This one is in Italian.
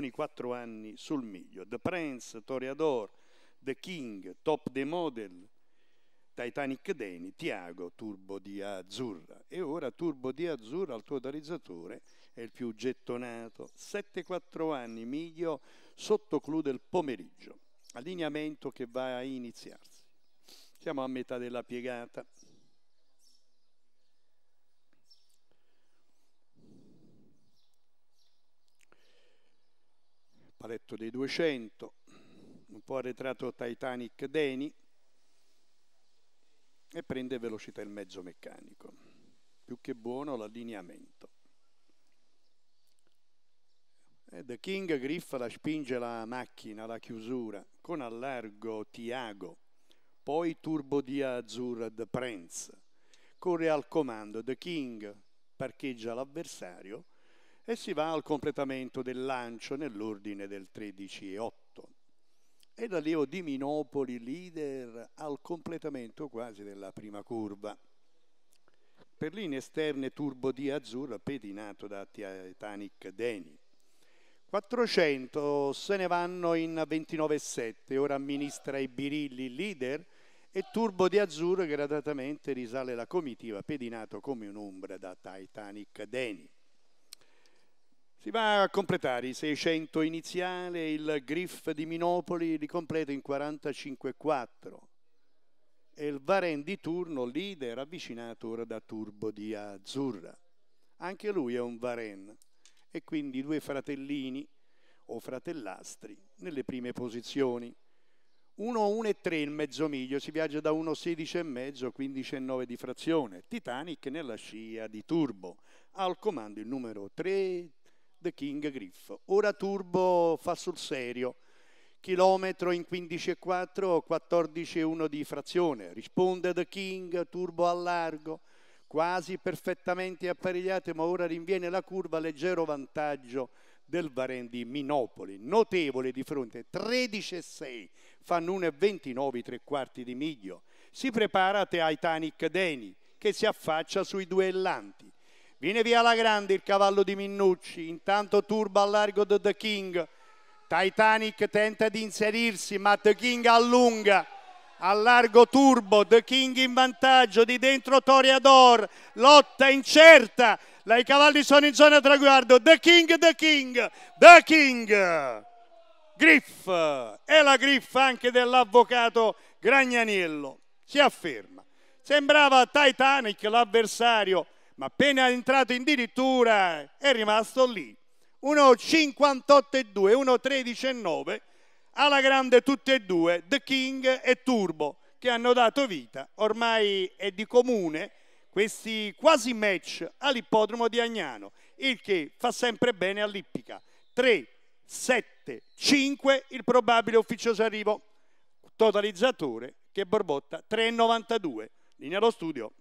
con i quattro anni sul miglio. The Prince, Toreador, The King, Top The Model, Titanic Deni, Tiago, Turbo di Azzurra. E ora Turbo di Azzurra il tuo totalizzatore è il più gettonato. 7-4 anni, miglio, sotto clou del pomeriggio. Allineamento che va a iniziarsi. Siamo a metà della piegata. retto dei 200, un po' arretrato Titanic Deni e prende velocità il mezzo meccanico. Più che buono l'allineamento. E eh, The King Griffa spinge la macchina alla chiusura con allargo Tiago, poi Turbo di Azzurra The Prince. Corre al comando The King, parcheggia l'avversario e si va al completamento del lancio nell'ordine del 13,8. E da Leo di Minopoli leader al completamento quasi della prima curva. Per linee esterne Turbo di azzurro pedinato da Titanic Deni. 400 se ne vanno in 29,7, ora amministra i Birilli leader e Turbo di Azzurro gradatamente risale la comitiva pedinato come un'ombra da Titanic Deni. Si va a completare i 600 iniziale, il Griff di Minopoli li completa in 45-4 e il Varen di turno leader avvicinato ora da Turbo di Azzurra. Anche lui è un Varen e quindi due fratellini o fratellastri nelle prime posizioni. 1-1-3 il mezzo miglio, si viaggia da 1-16,5 a 15,9 di frazione. Titanic nella scia di Turbo. Al comando il numero 3, The King Griff. Ora Turbo fa sul serio, chilometro in 15,4, 14,1 di frazione, risponde The King, Turbo a largo, quasi perfettamente apparegliate, ma ora rinviene la curva, leggero vantaggio del Varen di Minopoli, notevole di fronte, 13,6, fanno 1,29 tre quarti di miglio. Si prepara a Titanic Deni, che si affaccia sui duellanti. Viene via la grande il cavallo di Minnucci, intanto turba al largo di The King. Titanic tenta di inserirsi, ma The King allunga. Al largo turbo, The King in vantaggio, di dentro Toriador, lotta incerta, i cavalli sono in zona traguardo, The King, The King, The King. Griff e la Griff anche dell'avvocato Gragnaniello si afferma. Sembrava Titanic l'avversario ma appena è entrato in dirittura è rimasto lì. 1,58,2, 1,13,9, alla grande tutte e due, The King e Turbo, che hanno dato vita, ormai è di comune, questi quasi match all'ippodromo di Agnano, il che fa sempre bene all'Ippica. 3, 7, 5 il probabile ufficioso arrivo, totalizzatore che borbotta 3,92. Linea allo studio.